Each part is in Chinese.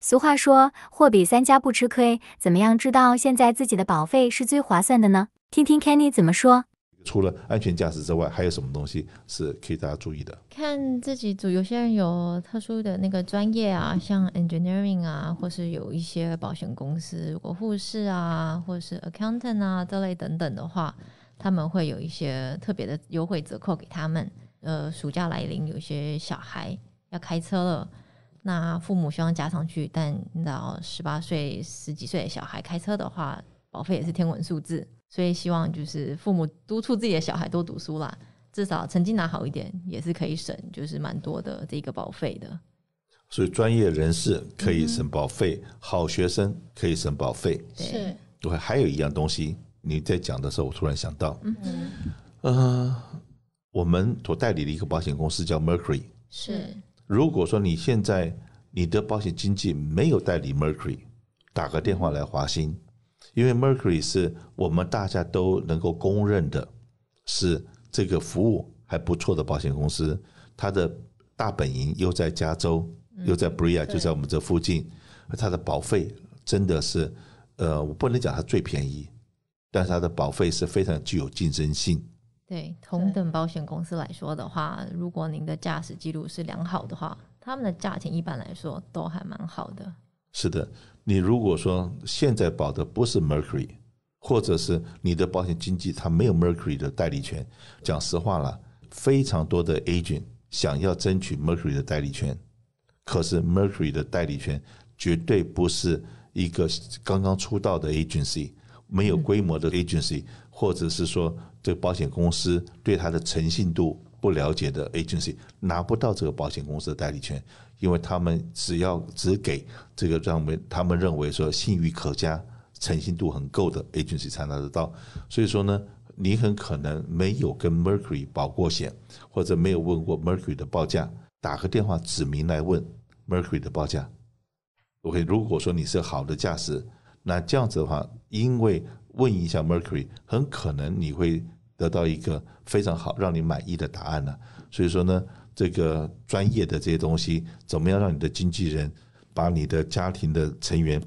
俗话说“货比三家不吃亏”，怎么样知道现在自己的保费是最划算的呢？听听 Kenny 怎么说。除了安全驾驶之外，还有什么东西是可以大家注意的？看自己组，有些人有特殊的那个专业啊，像 engineering 啊，或是有一些保险公司，如果护士啊，或是 accountant 啊这类等等的话，他们会有一些特别的优惠折扣给他们。呃，暑假来临，有些小孩要开车了。那父母希望加上去，但到十八岁、十几岁的小孩开车的话，保费也是天文数字。所以希望就是父母督促自己的小孩多读书啦，至少成绩拿好一点，也是可以省，就是蛮多的这个保费的。所以专业人士可以省保费，好学生可以省保费。是对，还有一样东西，你在讲的时候，我突然想到，嗯，呃，我们所代理的一个保险公司叫 Mercury，是。如果说你现在你的保险经纪没有代理 Mercury，打个电话来华兴，因为 Mercury 是我们大家都能够公认的，是这个服务还不错的保险公司，它的大本营又在加州，又在 Bria，就在我们这附近，它的保费真的是，呃，我不能讲它最便宜，但是它的保费是非常具有竞争性。对同等保险公司来说的话，如果您的驾驶记录是良好的话，他们的价钱一般来说都还蛮好的。是的，你如果说现在保的不是 Mercury，或者是你的保险经纪他没有 Mercury 的代理权，讲实话了，非常多的 agent 想要争取 Mercury 的代理权，可是 Mercury 的代理权绝对不是一个刚刚出道的 agency。没有规模的 agency，或者是说，这个保险公司对它的诚信度不了解的 agency，拿不到这个保险公司的代理权，因为他们只要只给这个专门，他们认为说信誉可嘉、诚信度很够的 agency 才拿得到。所以说呢，你很可能没有跟 Mercury 保过险，或者没有问过 Mercury 的报价，打个电话指名来问 Mercury 的报价。OK，如果说你是好的驾驶。那这样子的话，因为问一下 Mercury，很可能你会得到一个非常好让你满意的答案呢。所以说呢，这个专业的这些东西，怎么样让你的经纪人把你的家庭的成员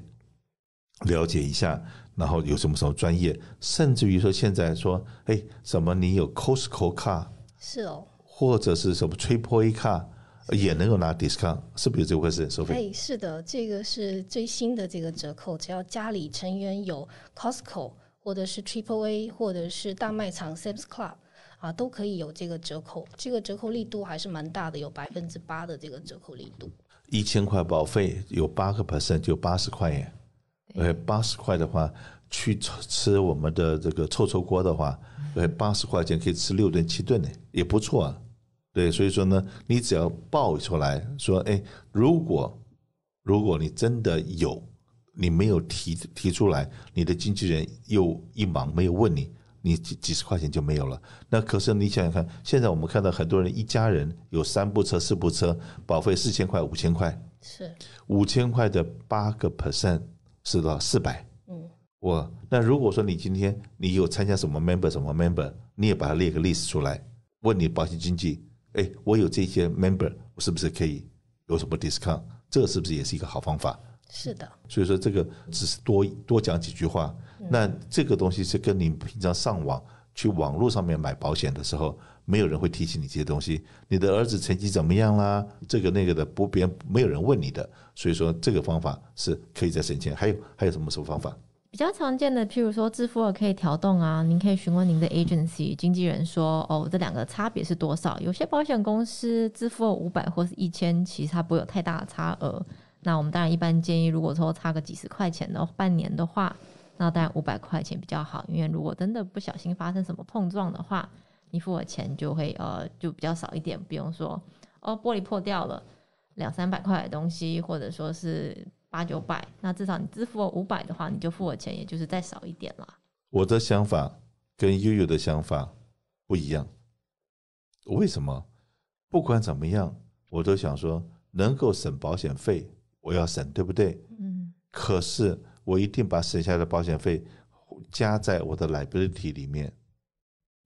了解一下，然后有什么什么专业，甚至于说现在说，哎，什么你有 Costco 卡，是哦，或者是什么 Triple A 卡。也能够拿 discount，是不是这回事？收费？哎，是的，这个是最新的这个折扣，只要家里成员有 Costco 或者是 Triple A 或者是大卖场 Sam's Club 啊，都可以有这个折扣。这个折扣力度还是蛮大的，有百分之八的这个折扣力度。一千块保费有八个 percent，就八十块耶。呃，八十块的话，去吃我们的这个臭臭锅的话，呃，八十块钱可以吃六顿七顿呢，也不错啊。对，所以说呢，你只要报出来说，哎，如果如果你真的有，你没有提提出来，你的经纪人又一忙没有问你，你几几十块钱就没有了。那可是你想想看，现在我们看到很多人，一家人有三部车、四部车，保费四千块、五千块，是五千块的八个 percent 是到四百，嗯，我那如果说你今天你有参加什么 member 什么 member，你也把它列个 list 出来，问你保险经纪。哎，我有这些 member，是不是可以有什么 discount？这是不是也是一个好方法？是的。所以说这个只是多多讲几句话，那这个东西是跟你平常上网去网络上面买保险的时候，没有人会提醒你这些东西。你的儿子成绩怎么样啦？这个那个的，不别人没有人问你的。所以说这个方法是可以在省钱。还有还有什么什么方法？比较常见的，譬如说支付额可以调动啊，您可以询问您的 agency 经纪人说，哦，这两个差别是多少？有些保险公司支付五百或是一千，其实它不会有太大的差额。那我们当然一般建议，如果说差个几十块钱的半年的话，那当然五百块钱比较好，因为如果真的不小心发生什么碰撞的话，你付我钱就会呃就比较少一点。不用说哦，玻璃破掉了两三百块的东西，或者说是。八九百，那至少你支付五百的话，你就付我钱也就是再少一点了。我的想法跟悠悠的想法不一样，为什么？不管怎么样，我都想说能够省保险费，我要省，对不对？嗯。可是我一定把省下来的保险费加在我的 l i b l r t y 里面。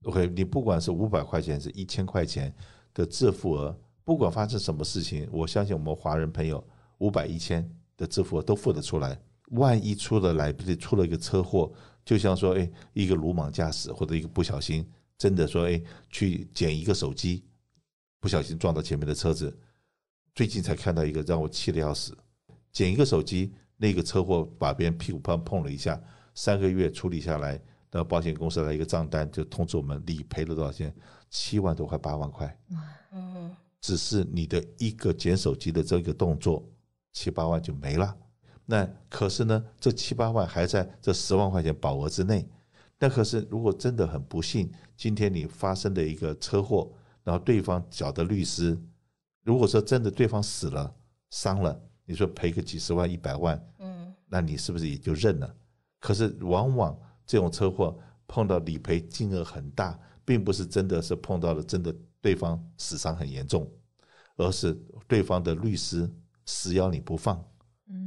OK，你不管是五百块钱，是一千块钱的自付额，不管发生什么事情，我相信我们华人朋友五百一千。的支付都付得出来，万一出了来，不出了一个车祸，就像说，哎，一个鲁莽驾驶或者一个不小心，真的说，哎，去捡一个手机，不小心撞到前面的车子。最近才看到一个让我气的要死，捡一个手机，那个车祸把别人屁股碰碰了一下，三个月处理下来，到保险公司来一个账单，就通知我们理赔了多少钱，七万多块八万块。只是你的一个捡手机的这个动作。七八万就没了，那可是呢？这七八万还在这十万块钱保额之内。那可是，如果真的很不幸，今天你发生的一个车祸，然后对方找的律师，如果说真的对方死了、伤了，你说赔个几十万、一百万，嗯，那你是不是也就认了？可是，往往这种车祸碰到理赔金额很大，并不是真的是碰到了真的对方死伤很严重，而是对方的律师。死要你不放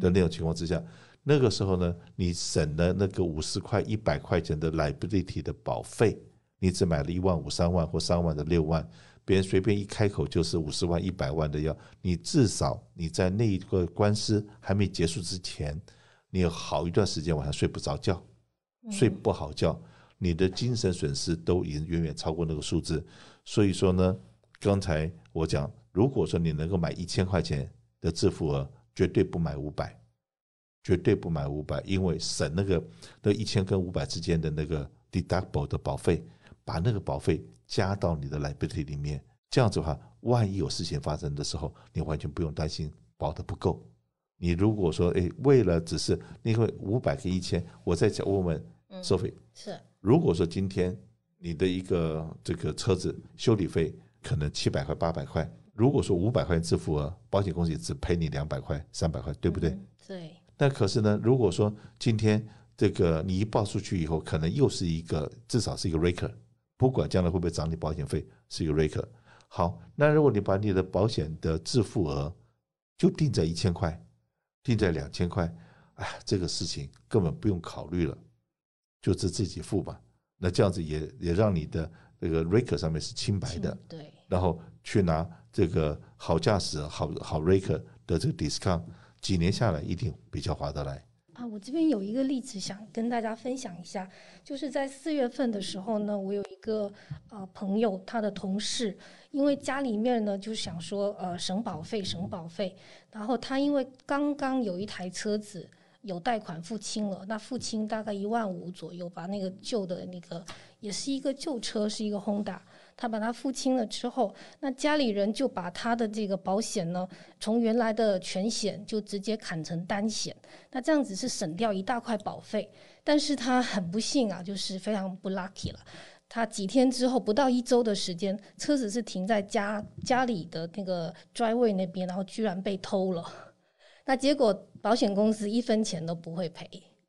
的那种情况之下，那个时候呢，你省了那个五十块、一百块钱的 liability 的保费，你只买了一万五、三万或三万的六万，别人随便一开口就是五十万、一百万的药，你至少你在那一个官司还没结束之前，你好一段时间晚上睡不着觉，睡不好觉，你的精神损失都已经远远超过那个数字。所以说呢，刚才我讲，如果说你能够买一千块钱。的自付额绝对不买五百，绝对不买五百，因为省那个那一千跟五百之间的那个 deductible 的保费，把那个保费加到你的 liability 里面，这样子的话，万一有事情发生的时候，你完全不用担心保的不够。你如果说哎，为了只是因为五百跟一千，我再讲问问收费是。如果说今天你的一个这个车子修理费可能七百块八百块。如果说五百块钱自付额，保险公司也只赔你两百块、三百块，对不对？对。那可是呢，如果说今天这个你一报出去以后，可能又是一个至少是一个 raker，不管将来会不会涨你保险费，是一个 raker。好，那如果你把你的保险的自付额就定在一千块，定在两千块，哎，这个事情根本不用考虑了，就是自己付吧。那这样子也也让你的那个 raker 上面是清白的，对。然后去拿。这个好驾驶、好好 r a 的这个 discount，几年下来一定比较划得来啊！我这边有一个例子想跟大家分享一下，就是在四月份的时候呢，我有一个呃朋友，他的同事，因为家里面呢就想说呃省保费、省保费，然后他因为刚刚有一台车子有贷款付清了，那付清大概一万五左右吧，那个旧的那个也是一个旧车，是一个 Honda。他把它付清了之后，那家里人就把他的这个保险呢，从原来的全险就直接砍成单险，那这样子是省掉一大块保费。但是他很不幸啊，就是非常不 lucky 了，他几天之后，不到一周的时间，车子是停在家家里的那个 d r i v a 位那边，然后居然被偷了。那结果保险公司一分钱都不会赔。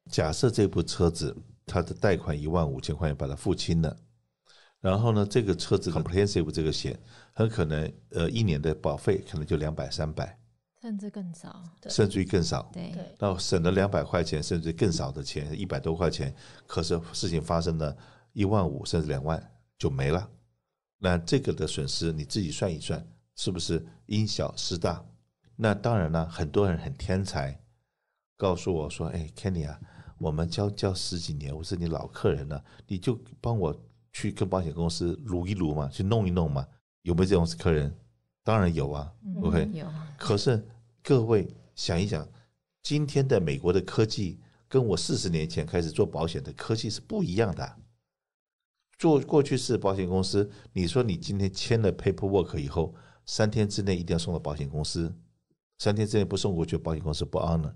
假设这部车子他的贷款一万五千块钱把它付清了。然后呢，这个车子 comprehensive 这个险，很可能呃一年的保费可能就两百三百，甚至更少，甚至于更少，对，那省了两百块钱，甚至更少的钱，一百多块钱，可是事情发生了一万五甚至两万就没了，那这个的损失你自己算一算，是不是因小失大？那当然了，很多人很天才，告诉我说：“哎，Kenny 啊，我们交交十几年，我是你老客人了，你就帮我。”去跟保险公司撸一撸嘛，去弄一弄嘛，有没有这种客人？当然有啊，OK 有。可是各位想一想，今天的美国的科技跟我四十年前开始做保险的科技是不一样的。做过去是保险公司，你说你今天签了 paperwork 以后，三天之内一定要送到保险公司，三天之内不送过去，保险公司不安了。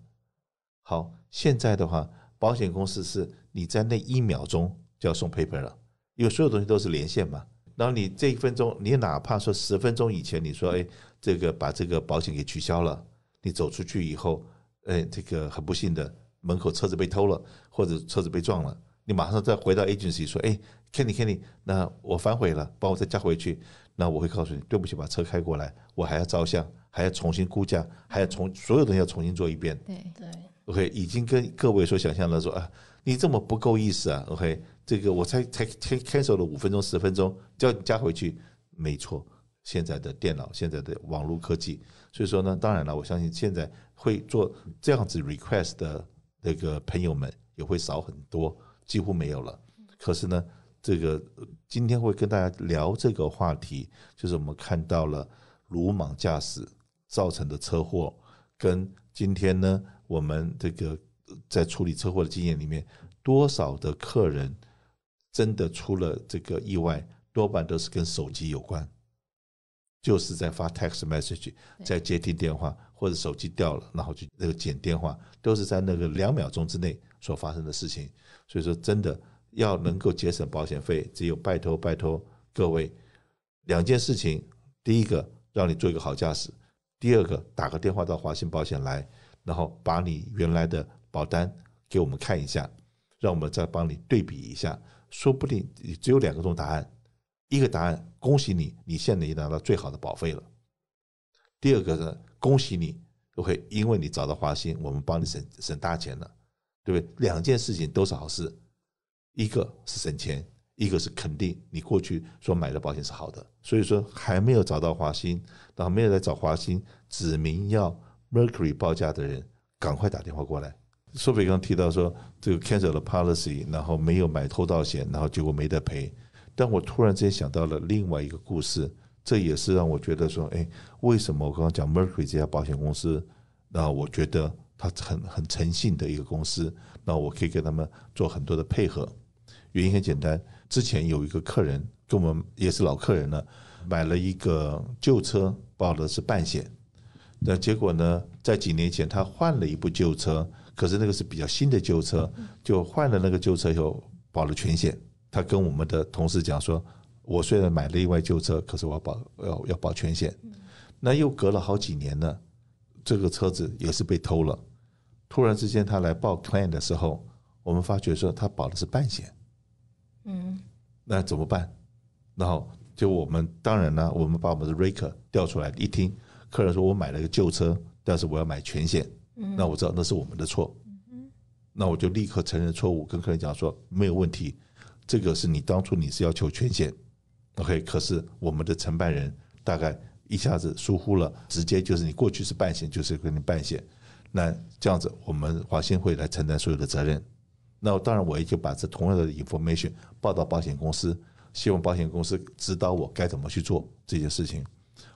好，现在的话，保险公司是你在那一秒钟就要送 paper 了。因为所有东西都是连线嘛，然后你这一分钟，你哪怕说十分钟以前你说，哎，这个把这个保险给取消了，你走出去以后，哎，这个很不幸的，门口车子被偷了，或者车子被撞了，你马上再回到 agency 说，哎 k e n n y k e n n y 那我反悔了，把我再加回去，那我会告诉你，对不起，把车开过来，我还要照相，还要重新估价，还要重所有东西要重新做一遍。对对，OK，已经跟各位所想象的说啊，你这么不够意思啊，OK。这个我才才 c 开 l 了五分钟十分钟叫你加回去，没错，现在的电脑现在的网络科技，所以说呢，当然了，我相信现在会做这样子 request 的那个朋友们也会少很多，几乎没有了。可是呢，这个今天会跟大家聊这个话题，就是我们看到了鲁莽驾驶造成的车祸，跟今天呢我们这个在处理车祸的经验里面，多少的客人。真的出了这个意外，多半都是跟手机有关，就是在发 text message，在接听电话，或者手机掉了，然后去那个捡电话，都是在那个两秒钟之内所发生的事情。所以说，真的要能够节省保险费，只有拜托拜托各位两件事情：，第一个，让你做一个好驾驶；，第二个，打个电话到华信保险来，然后把你原来的保单给我们看一下，让我们再帮你对比一下。说不定只有两个种答案，一个答案恭喜你，你现在已经拿到最好的保费了。第二个呢，恭喜你，OK，因为你找到华兴，我们帮你省省大钱了，对不对？两件事情都是好事，一个是省钱，一个是肯定你过去所买的保险是好的。所以说，还没有找到华兴，然后没有来找华兴指明要 Mercury 报价的人，赶快打电话过来。苏北刚提到说，这个 cancel 的 policy，然后没有买偷盗险，然后结果没得赔。但我突然之间想到了另外一个故事，这也是让我觉得说，哎，为什么我刚刚讲 Mercury 这家保险公司，那我觉得它很很诚信的一个公司，那我可以给他们做很多的配合。原因很简单，之前有一个客人跟我们也是老客人了，买了一个旧车，保的是半险，那结果呢，在几年前他换了一部旧车。可是那个是比较新的旧车，就换了那个旧车以后保了全险。他跟我们的同事讲说：“我虽然买了意外旧车，可是我要保要要保全险。”那又隔了好几年呢，这个车子也是被偷了。突然之间他来报 claim 的时候，我们发觉说他保的是半险。嗯，那怎么办？然后就我们当然呢，我们把我们的瑞克调出来一听，客人说我买了个旧车，但是我要买全险。那我知道那是我们的错，那我就立刻承认错误，跟客人讲说没有问题，这个是你当初你是要求全险，OK，可是我们的承办人大概一下子疏忽了，直接就是你过去是半险，就是给你半险，那这样子我们华信会来承担所有的责任。那当然我也就把这同样的 information 报到保险公司，希望保险公司指导我该怎么去做这件事情。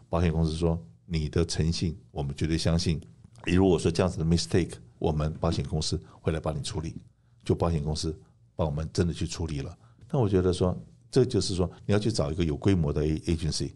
保险公司说你的诚信我们绝对相信。你如果说这样子的 mistake，我们保险公司会来帮你处理，就保险公司帮我们真的去处理了。那我觉得说，这就是说你要去找一个有规模的 agency，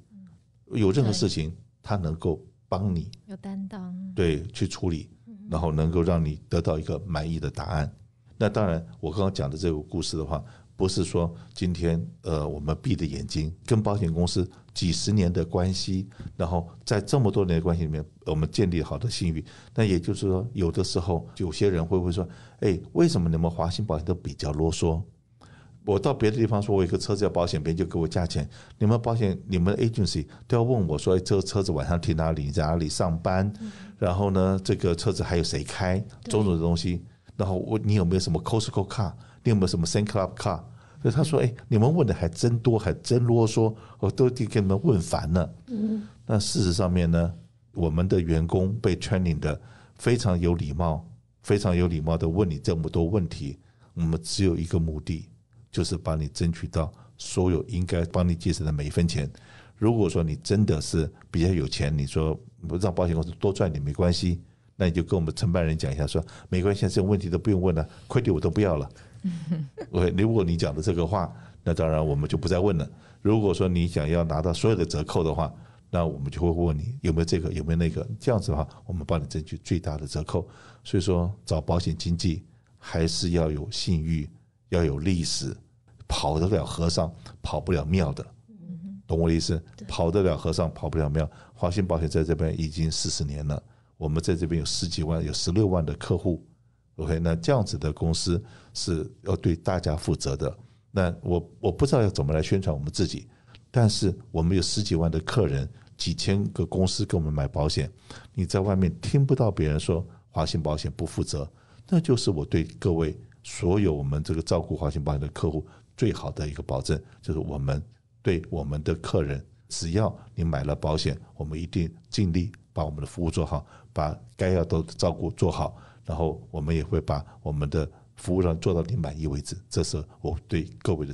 有任何事情他能够帮你有担当，对，去处理，然后能够让你得到一个满意的答案。那当然，我刚刚讲的这个故事的话，不是说今天呃我们闭着眼睛跟保险公司。几十年的关系，然后在这么多年的关系里面，我们建立好的信誉。那也就是说，有的时候有些人会不会说：“哎，为什么你们华信保险都比较啰嗦？我到别的地方说，我一个车子要保险，别人就给我价钱。你们保险，你们 agency 都要问我说：哎，这车子晚上停哪里？在哪里上班？然后呢，这个车子还有谁开？种种的东西。然后我，你有没有什么 cosco t car？你有没有什么 think club car？” 就他说，哎，你们问的还真多，还真啰嗦，我都替给你们问烦了。那事实上面呢，我们的员工被 training 的非常有礼貌，非常有礼貌的问你这么多问题。我们只有一个目的，就是帮你争取到所有应该帮你节省的每一分钱。如果说你真的是比较有钱，你说让保险公司多赚点没关系，那你就跟我们承办人讲一下，说没关系，这种问题都不用问了，快递我都不要了。OK，如果你讲的这个话，那当然我们就不再问了。如果说你想要拿到所有的折扣的话，那我们就会问你有没有这个，有没有那个。这样子的话，我们帮你争取最大的折扣。所以说，找保险经纪还是要有信誉，要有历史，跑得了和尚跑不了庙的，懂我的意思？跑得了和尚跑不了庙。华信保险在这边已经四十年了，我们在这边有十几万，有十六万的客户。OK，那这样子的公司是要对大家负责的。那我我不知道要怎么来宣传我们自己，但是我们有十几万的客人，几千个公司给我们买保险。你在外面听不到别人说华信保险不负责，那就是我对各位所有我们这个照顾华信保险的客户最好的一个保证，就是我们对我们的客人，只要你买了保险，我们一定尽力把我们的服务做好，把该要都照顾做好。然后我们也会把我们的服务上做到你满意为止，这是我对各位的。